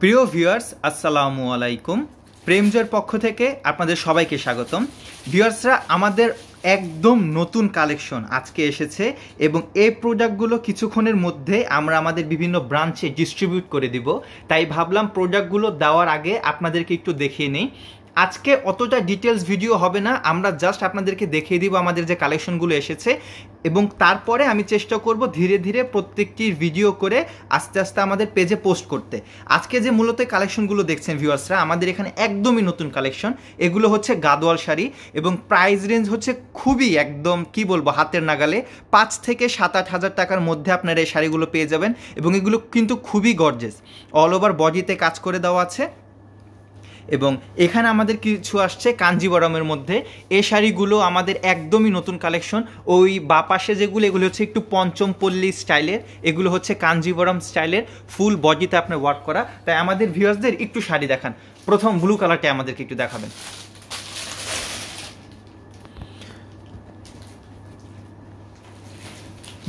প্রিয় ভিউয়ার্স আসসালামু আলাইকুম প্রেমজয়ের পক্ষ থেকে আপনাদের সবাইকে স্বাগতম ভিউয়ার্সরা আমাদের একদম নতুন কালেকশন আজকে এসেছে এবং এই প্রোডাক্টগুলো কিছুক্ষণের মধ্যে আমরা আমাদের বিভিন্ন ব্রাঞ্চে ডিস্ট্রিবিউট করে দিব তাই ভাবলাম প্রোডাক্টগুলো দেওয়ার আগে আপনাদেরকে একটু দেখিয়ে নিই আজকে অতটা ডিটেলস ভিডিও হবে না আমরা জাস্ট আপনাদেরকে দেখিয়ে দিব আমাদের যে কালেকশনগুলো এসেছে এবং তারপরে আমি চেষ্টা করব ধীরে ধীরে প্রত্যেকটি ভিডিও করে আস্তে আস্তে আমাদের পেজে পোস্ট করতে আজকে যে মূলত কালেকশনগুলো দেখছেন ভিউয়ার্সরা আমাদের এখানে একদমই নতুন কালেকশন এগুলো হচ্ছে গাদোয়াল শাড়ি এবং প্রাইস রেঞ্জ হচ্ছে খুবই একদম কি বলবো হাতের নাগালে পাঁচ থেকে সাত আট হাজার টাকার মধ্যে আপনারা এই শাড়িগুলো পেয়ে যাবেন এবং এগুলো কিন্তু খুবই গর্জেস অল ওভার বডিতে কাজ করে দেওয়া আছে এবং এখানে আমাদের কিছু আসছে কাঞ্জিবরমের মধ্যে এ শাড়িগুলো আমাদের একদমই নতুন কালেকশন ওই বা যেগুলো এগুলো হচ্ছে একটু পঞ্চম পল্লী স্টাইলের এগুলো হচ্ছে কাঞ্জিবরম স্টাইলের ফুল বডিতে আপনার ওয়ার্ক করা তাই আমাদের ভিউয়ার্সদের একটু শাড়ি দেখান প্রথম ব্লু কালারটা আমাদেরকে একটু দেখাবেন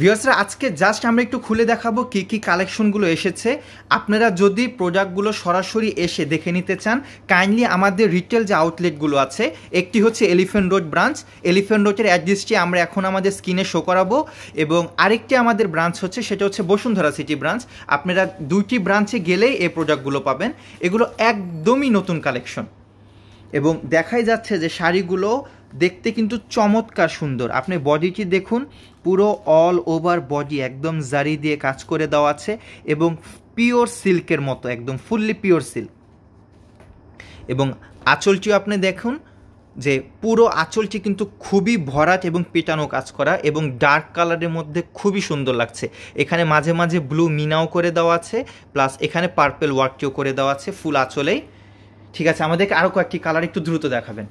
ভিউয়ার্সরা আজকে জাস্ট আমরা একটু খুলে দেখাবো কি কি কালেকশনগুলো এসেছে আপনারা যদি প্রোডাক্টগুলো সরাসরি এসে দেখে নিতে চান কাইন্ডলি আমাদের রিটেল যে আউটলেটগুলো আছে একটি হচ্ছে এলিফেন্ট রোড ব্রাঞ্চ এলিফেন্ট রোডের অ্যাড্রেসটি আমরা এখন আমাদের স্ক্রিনে শো করাবো এবং আরেকটি আমাদের ব্রাঞ্চ হচ্ছে সেটা হচ্ছে বসুন্ধরা সিটি ব্রাঞ্চ আপনারা দুইটি ব্রাঞ্চে গেলেই এই প্রোডাক্টগুলো পাবেন এগুলো একদমই নতুন কালেকশন এবং দেখাই যাচ্ছে যে শাড়িগুলো দেখতে কিন্তু চমৎকার সুন্দর আপনি বডিটি দেখুন পুরো অল ওভার বডি একদম জারি দিয়ে কাজ করে দেওয়া আছে এবং পিওর সিল্কের মতো একদম ফুললি পিওর সিল্ক এবং আঁচলটিও আপনি দেখুন যে পুরো আঁচলটি কিন্তু খুবই ভরাট এবং পেটানো কাজ করা এবং ডার্ক কালারের মধ্যে খুবই সুন্দর লাগছে এখানে মাঝে মাঝে ব্লু মিনাও করে দেওয়া আছে প্লাস এখানে পার্পেল ওয়ার্কটিও করে দেওয়া আছে ফুল আঁচলেই ঠিক আছে আমাদেরকে আরও কয়েকটি কালার একটু দ্রুত দেখাবেন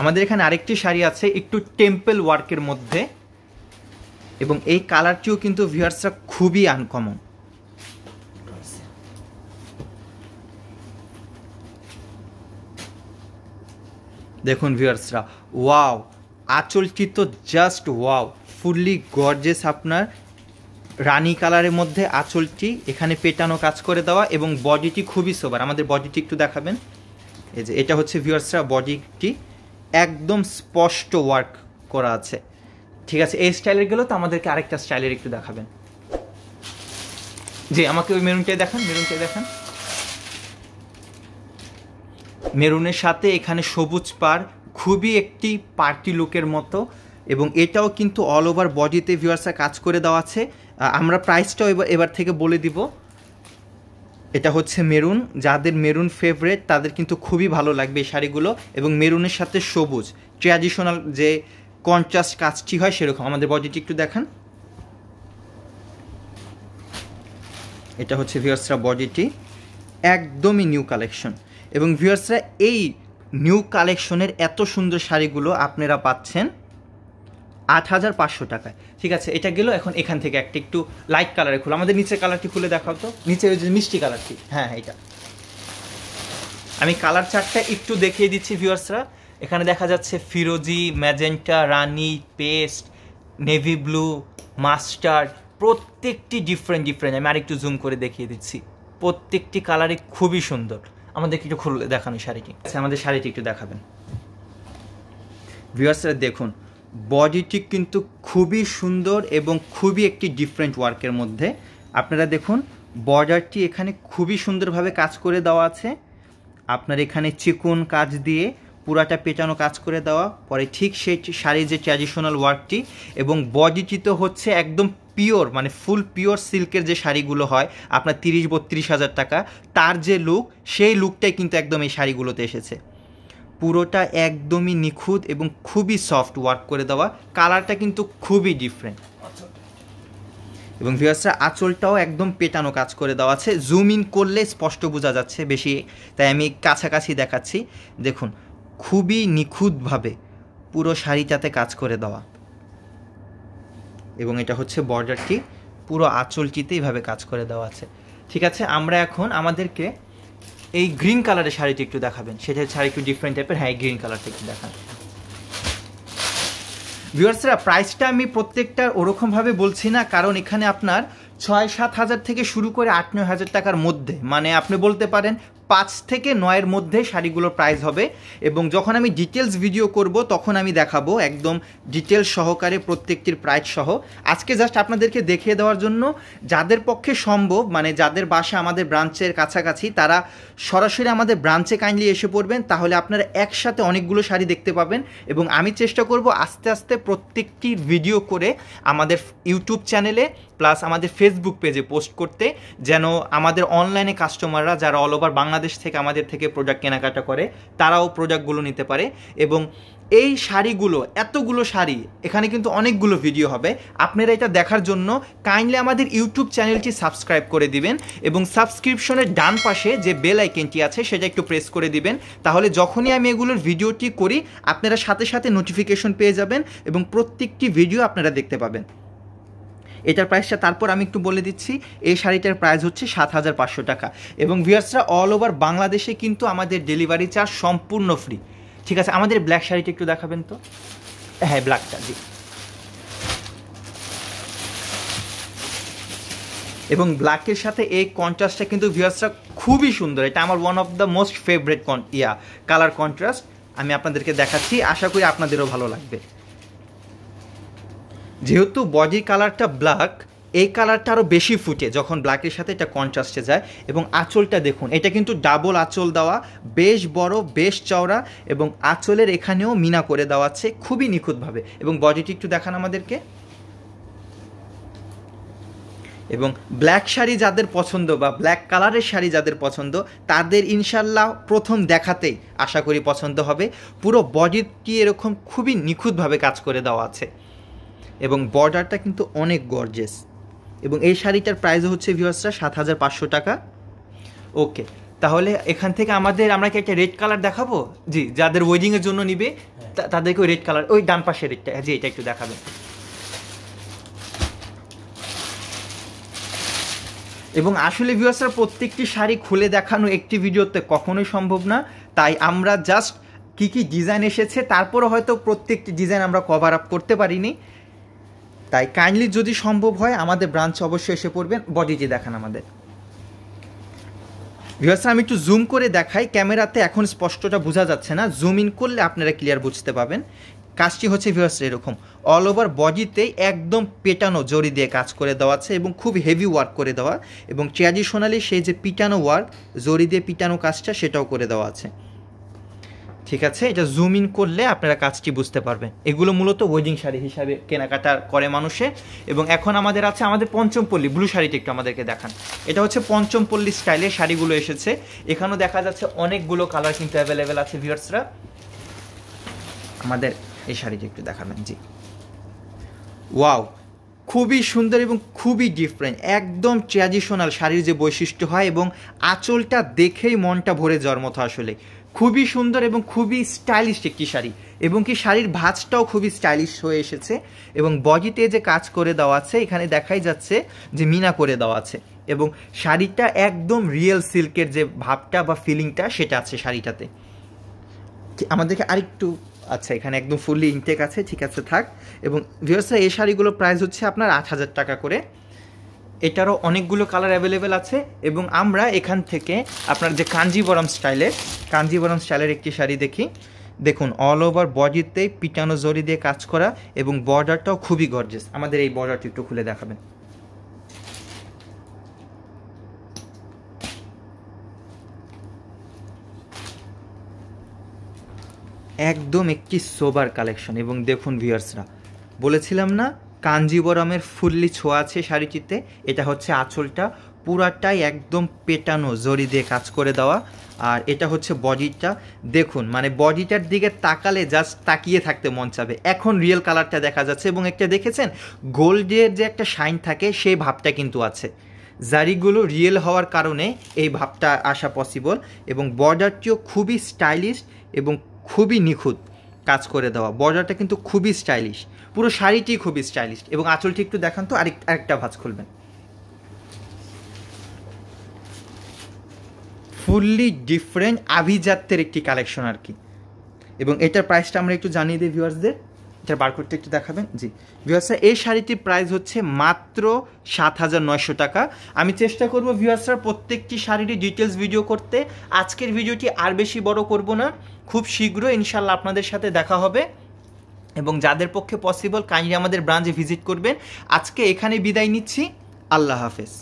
আমাদের এখানে আরেকটি শাড়ি আছে একটু টেম্পেল ওয়ার্কের মধ্যে এবং এই কালারটিও কিন্তু ভিউয়ার্সরা খুবই আনকমন দেখুন ভিউয়ার্সরা ওয়াও আচলটি তো জাস্ট ওয়াও ফুললি গর্জেস আপনার রানি কালারের মধ্যে আঁচলটি এখানে পেটানো কাজ করে দেওয়া এবং বডিটি খুবই সোবার আমাদের বডিটি একটু দেখাবেন এই যে এটা হচ্ছে ভিউয়ার্সরা বডিটি একদম স্পষ্ট ওয়ার্ক করা আছে ঠিক আছে এই স্টাইলের গেলেও তো আমাদেরকে আরেকটা স্টাইলের একটু দেখাবেন জি আমাকে ওই মেরুনটাই দেখান মেরুনটাই দেখান মেরুনের সাথে এখানে সবুজ পার খুবই একটি পার্টি লুকের মতো এবং এটাও কিন্তু অল ওভার বডিতে ভিউয়ার্সরা কাজ করে দেওয়া আছে আমরা প্রাইসটাও এবার এবার থেকে বলে দিব এটা হচ্ছে মেরুন যাদের মেরুন ফেভারেট তাদের কিন্তু খুবই ভালো লাগবে এই শাড়িগুলো এবং মেরুনের সাথে সবুজ ট্র্যাডিশনাল যে কন্ট্রাস্ট কাজটি হয় সেরকম আমাদের বডিটি একটু দেখান এটা হচ্ছে ভিউয়ার্সরা বডিটি একদমই নিউ কালেকশন এবং ভিউয়ার্সরা এই নিউ কালেকশনের এত সুন্দর শাড়িগুলো আপনারা পাচ্ছেন আট হাজার পাঁচশো টাকায় ঠিক আছে এটা গেলো এখন এখান থেকে একটা একটু লাইট কালারে খুলে আমাদের নিচের কালারটি খুলে দেখাও তো নিচে ওই যে মিষ্টি কালারটি হ্যাঁ, হ্যাঁ এটা আমি কালার চার্টটা একটু দেখিয়ে দিচ্ছি ভিউয়ার্সরা এখানে দেখা যাচ্ছে ফিরোজি ম্যাজেন্টা রানি পেস্ট নেভি ব্লু মাস্টার্ড প্রত্যেকটি ডিফারেন্ট ডিফারেন্ট আমি আরেকটু জুম করে দেখিয়ে দিচ্ছি প্রত্যেকটি কালারই খুবই সুন্দর আমাদেরকে একটু খুলে দেখানো শাড়িটি আচ্ছা আমাদের শাড়িটি একটু দেখাবেন ভিউয়ার্সরা দেখুন বডিটি কিন্তু খুবই সুন্দর এবং খুবই একটি ডিফারেন্ট ওয়ার্কের মধ্যে আপনারা দেখুন বর্ডারটি এখানে খুবই সুন্দরভাবে কাজ করে দেওয়া আছে আপনার এখানে চিকুন কাজ দিয়ে পুরাটা পেটানো কাজ করে দেওয়া পরে ঠিক সেই শাড়ির যে ট্র্যাডিশনাল ওয়ার্কটি এবং বডিটি তো হচ্ছে একদম পিওর মানে ফুল পিওর সিল্কের যে শাড়িগুলো হয় আপনার তিরিশ বত্রিশ হাজার টাকা তার যে লুক সেই লুকটাই কিন্তু একদম এই শাড়িগুলোতে এসেছে পুরোটা একদমই নিখুঁত এবং খুবই সফট ওয়ার্ক করে দেওয়া কালারটা কিন্তু খুবই ডিফারেন্ট এবং ভিউয়ার্সরা আঁচলটাও একদম পেটানো কাজ করে দেওয়া আছে জুম ইন করলে স্পষ্ট বোঝা যাচ্ছে বেশি তাই আমি কাছাকাছি দেখাচ্ছি দেখুন খুবই নিখুঁতভাবে পুরো শাড়িটাতে কাজ করে দেওয়া এবং এটা হচ্ছে বর্ডারটি পুরো আঁচলটিতে এইভাবে কাজ করে দেওয়া আছে ঠিক আছে আমরা এখন আমাদেরকে এই গ্রিন কালারের শাড়িটি একটু দেখাবেন সেটা শাড়ি একটু ডিফারেন্ট টাইপের হ্যাঁ এই গ্রিন কালারটা একটু দেখান ভিউয়ার্সরা প্রাইসটা আমি প্রত্যেকটা ওরকমভাবে বলছি না কারণ এখানে আপনার ছয় সাত হাজার থেকে শুরু করে আট নয় হাজার টাকার মধ্যে মানে আপনি বলতে পারেন পাঁচ থেকে নয়ের মধ্যে শাড়িগুলোর প্রাইস হবে এবং যখন আমি ডিটেলস ভিডিও করব তখন আমি দেখাবো একদম ডিটেলস সহকারে প্রত্যেকটির প্রাইস সহ আজকে জাস্ট আপনাদেরকে দেখিয়ে দেওয়ার জন্য যাদের পক্ষে সম্ভব মানে যাদের বাসা আমাদের ব্রাঞ্চের কাছাকাছি তারা সরাসরি আমাদের ব্রাঞ্চে কাইন্ডলি এসে পড়বেন তাহলে আপনারা একসাথে অনেকগুলো শাড়ি দেখতে পাবেন এবং আমি চেষ্টা করব আস্তে আস্তে প্রত্যেকটি ভিডিও করে আমাদের ইউটিউব চ্যানেলে প্লাস আমাদের ফেসবুক পেজে পোস্ট করতে যেন আমাদের অনলাইনে কাস্টমাররা যারা অল ওভার বাংলা বাংলাদেশ থেকে আমাদের থেকে প্রোডাক্ট কেনাকাটা করে তারাও প্রোডাক্টগুলো নিতে পারে এবং এই শাড়িগুলো এতগুলো শাড়ি এখানে কিন্তু অনেকগুলো ভিডিও হবে আপনারা এটা দেখার জন্য কাইন্ডলি আমাদের ইউটিউব চ্যানেলটি সাবস্ক্রাইব করে দিবেন এবং সাবস্ক্রিপশনের ডান পাশে যে বেল আইকেনটি আছে সেটা একটু প্রেস করে দিবেন তাহলে যখনই আমি এগুলোর ভিডিওটি করি আপনারা সাথে সাথে নোটিফিকেশন পেয়ে যাবেন এবং প্রত্যেকটি ভিডিও আপনারা দেখতে পাবেন এটার প্রাইসটা তারপর আমি একটু বলে দিচ্ছি এই শাড়িটার প্রাইস হচ্ছে সাত হাজার পাঁচশো টাকা এবং ভিয়ার্সরা অল ওভার বাংলাদেশে কিন্তু আমাদের ডেলিভারি চার্জ সম্পূর্ণ ফ্রি ঠিক আছে আমাদের ব্ল্যাক শাড়িটা একটু দেখাবেন তো হ্যাঁ ব্ল্যাকটা জি এবং ব্ল্যাকের সাথে এই কন্ট্রাস্টটা কিন্তু ভিউয়ার্সরা খুবই সুন্দর এটা আমার one of the most favourite yeah colour contrast আমি আপনাদেরকে দেখাচ্ছি আশা করি আপনাদেরও ভালো লাগবে যেহেতু বডির কালারটা ব্ল্যাক এই কালারটা আরও বেশি ফুটে যখন ব্ল্যাকের সাথে এটা কন্ট্রাস্টে যায় এবং আঁচলটা দেখুন এটা কিন্তু ডাবল আঁচল দেওয়া বেশ বড় বেশ চওড়া এবং আঁচলের এখানেও মিনা করে দেওয়া আছে খুবই নিখুঁতভাবে এবং বডিটি একটু দেখান আমাদেরকে এবং ব্ল্যাক শাড়ি যাদের পছন্দ বা ব্ল্যাক কালারের শাড়ি যাদের পছন্দ তাদের ইনশাল্লাহ প্রথম দেখাতেই আশা করি পছন্দ হবে পুরো বডিটি এরকম খুবই নিখুঁতভাবে কাজ করে দেওয়া আছে এবং বর্ডারটা কিন্তু অনেক গর্জেস এবং এই শাড়িটার প্রাইস হচ্ছে ভিউয়ার্সরা সাত হাজার পাঁচশো টাকা ওকে তাহলে এখান থেকে আমাদের আমরা কি একটা রেড কালার দেখাবো জি যাদের ওয়েডিংয়ের জন্য নিবে তাদেরকে ওই রেড কালার ওই ডান পাশের রেডটা জি এটা একটু দেখাবেন এবং আসলে ভিউয়ার্সরা প্রত্যেকটি শাড়ি খুলে দেখানো একটি ভিডিওতে কখনোই সম্ভব না তাই আমরা জাস্ট কি কি ডিজাইন এসেছে তারপরে হয়তো প্রত্যেকটি ডিজাইন আমরা কভার আপ করতে পারিনি তাই কাইন্ডলি যদি সম্ভব হয় আমাদের ব্রাঞ্চ অবশ্যই এসে পড়বেন বডিটি দেখান আমাদের ভিউয়ার্সরা আমি একটু জুম করে দেখাই ক্যামেরাতে এখন স্পষ্টটা বোঝা যাচ্ছে না জুম ইন করলে আপনারা ক্লিয়ার বুঝতে পাবেন কাজটি হচ্ছে ভিউয়ার্স এরকম অল ওভার বডিতে একদম পেটানো জড়ি দিয়ে কাজ করে দেওয়া আছে এবং খুব হেভি ওয়ার্ক করে দেওয়া এবং ট্র্যাডিশনালি সেই যে পিটানো ওয়ার্ক জড়ি দিয়ে পিটানো কাজটা সেটাও করে দেওয়া আছে ঠিক আছে এটা জুম ইন করলে আপনারা কাজটি বুঝতে পারবেন এগুলো মূলত ওয়েডিং শাড়ি হিসাবে কেনাকাটা করে মানুষে এবং এখন আমাদের আছে আমাদের পঞ্চমপল্লী ব্লু শাড়িটি একটু আমাদেরকে দেখান এটা হচ্ছে পঞ্চমপল্লী স্টাইলের শাড়িগুলো এসেছে এখানেও দেখা যাচ্ছে অনেকগুলো কালার কিন্তু অ্যাভেলেবেল আছে ভিউয়ার্সরা আমাদের এই শাড়িটি একটু দেখাবেন জি ওয়াও খুবই সুন্দর এবং খুবই ডিফারেন্ট একদম ট্র্যাডিশনাল শাড়ির যে বৈশিষ্ট্য হয় এবং আঁচলটা দেখেই মনটা ভরে যাওয়ার আসলে খুবই সুন্দর এবং খুবই স্টাইলিশ একটি শাড়ি এবং কি শাড়ির ভাঁজটাও খুবই স্টাইলিশ হয়ে এসেছে এবং বডিতে যে কাজ করে দেওয়া আছে এখানে দেখাই যাচ্ছে যে মিনা করে দেওয়া আছে এবং শাড়িটা একদম রিয়েল সিল্কের যে ভাবটা বা ফিলিংটা সেটা আছে শাড়িটাতে আমাদেরকে আরেকটু আচ্ছা এখানে একদম ফুললি ইনটেক আছে ঠিক আছে থাক এবং ভিওসা এই শাড়িগুলোর প্রাইস হচ্ছে আপনার আট হাজার টাকা করে এটারও অনেকগুলো কালার অ্যাভেলেবেল আছে এবং আমরা এখান থেকে আপনার যে কাঞ্জিবরম স্টাইলের কাঞ্জিবরম স্টাইলের একটি শাড়ি দেখি দেখুন অল ওভার বডিতে পিটানো জরি দিয়ে কাজ করা এবং বর্ডারটাও খুবই গর্জেস আমাদের এই বর্ডারটি একটু খুলে দেখাবেন একদম একটি সোবার কালেকশন এবং দেখুন ভিউয়ার্সরা বলেছিলাম না কাঞ্জিবরমের ফুললি ছোঁয়া আছে শাড়িটিতে এটা হচ্ছে আঁচলটা পুরাটাই একদম পেটানো জড়ি দিয়ে কাজ করে দেওয়া আর এটা হচ্ছে বডিটা দেখুন মানে বডিটার দিকে তাকালে জাস্ট তাকিয়ে থাকতে মন চাবে এখন রিয়েল কালারটা দেখা যাচ্ছে এবং একটা দেখেছেন গোল্ডের যে একটা শাইন থাকে সেই ভাবটা কিন্তু আছে জারিগুলো রিয়েল হওয়ার কারণে এই ভাবটা আসা পসিবল এবং বর্ডারটিও খুবই স্টাইলিশ এবং খুবই নিখুঁত কাজ করে দেওয়া বর্ডারটা কিন্তু খুবই স্টাইলিশ পুরো শাড়িটি খুবই স্টাইলিশ এবং আঁচলটি একটু দেখান তো আরেক আরেকটা ভাজ খুলবেন ফুললি ডিফারেন্ট আভিজাত্যের একটি কালেকশন আর কি এবং এটার প্রাইসটা আমরা একটু জানিয়ে দিই ভিউয়ার্সদের এটার করতে একটু দেখাবেন জি ভিউয়ার্সরা এই শাড়িটির প্রাইস হচ্ছে মাত্র সাত হাজার নয়শো টাকা আমি চেষ্টা করব ভিউয়ার্সরা প্রত্যেকটি শাড়ির ডিটেলস ভিডিও করতে আজকের ভিডিওটি আর বেশি বড় করব না খুব শীঘ্র ইনশাল্লাহ আপনাদের সাথে দেখা হবে এবং যাদের পক্ষে পসিবল কাইন্ডলি আমাদের ব্রাঞ্চে ভিজিট করবেন আজকে এখানে বিদায় নিচ্ছি আল্লাহ হাফেজ